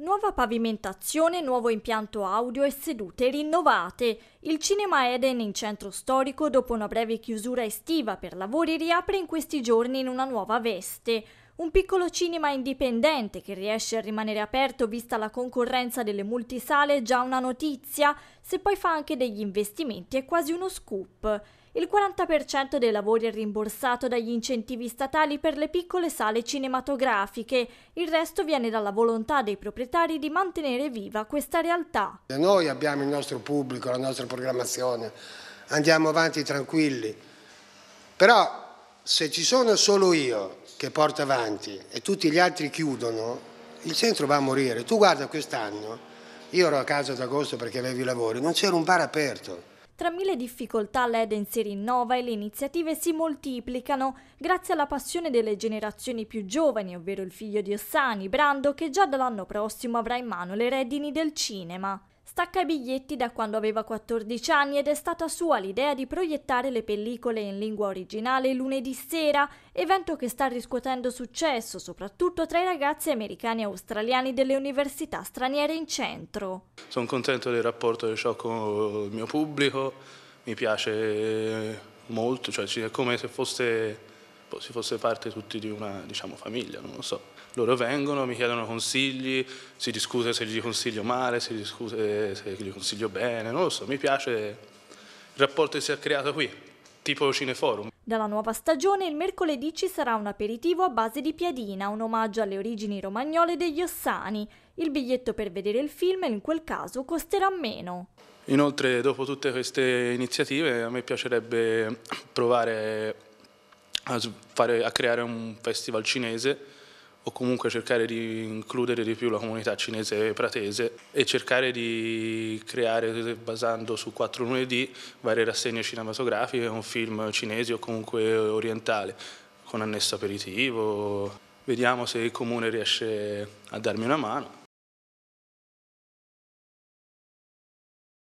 Nuova pavimentazione, nuovo impianto audio e sedute rinnovate. Il Cinema Eden in centro storico, dopo una breve chiusura estiva per lavori, riapre in questi giorni in una nuova veste. Un piccolo cinema indipendente che riesce a rimanere aperto vista la concorrenza delle multisale è già una notizia, se poi fa anche degli investimenti è quasi uno scoop. Il 40% dei lavori è rimborsato dagli incentivi statali per le piccole sale cinematografiche, il resto viene dalla volontà dei proprietari di mantenere viva questa realtà. Noi abbiamo il nostro pubblico, la nostra programmazione, andiamo avanti tranquilli, però se ci sono solo io che porto avanti e tutti gli altri chiudono, il centro va a morire. Tu guarda quest'anno, io ero a casa ad agosto perché avevi i lavori, non c'era un bar aperto. Tra mille difficoltà l'Eden si rinnova e le iniziative si moltiplicano grazie alla passione delle generazioni più giovani, ovvero il figlio di Ossani, Brando, che già dall'anno prossimo avrà in mano le redini del cinema. Stacca i biglietti da quando aveva 14 anni ed è stata sua l'idea di proiettare le pellicole in lingua originale lunedì sera, evento che sta riscuotendo successo soprattutto tra i ragazzi americani e australiani delle università straniere in centro. Sono contento del rapporto che ho con il mio pubblico, mi piace molto, cioè è come se fosse si fosse parte tutti di una diciamo, famiglia, non lo so. Loro vengono, mi chiedono consigli, si discute se gli consiglio male, si discute se gli consiglio bene, non lo so, mi piace il rapporto che si è creato qui, tipo Cineforum. Dalla nuova stagione il mercoledì ci sarà un aperitivo a base di piadina, un omaggio alle origini romagnole degli Ossani. Il biglietto per vedere il film in quel caso costerà meno. Inoltre dopo tutte queste iniziative a me piacerebbe provare a, fare, a creare un festival cinese o comunque cercare di includere di più la comunità cinese pratese e cercare di creare, basando su quattro lunedì, varie rassegne cinematografiche, un film cinese o comunque orientale, con annesso aperitivo. Vediamo se il comune riesce a darmi una mano.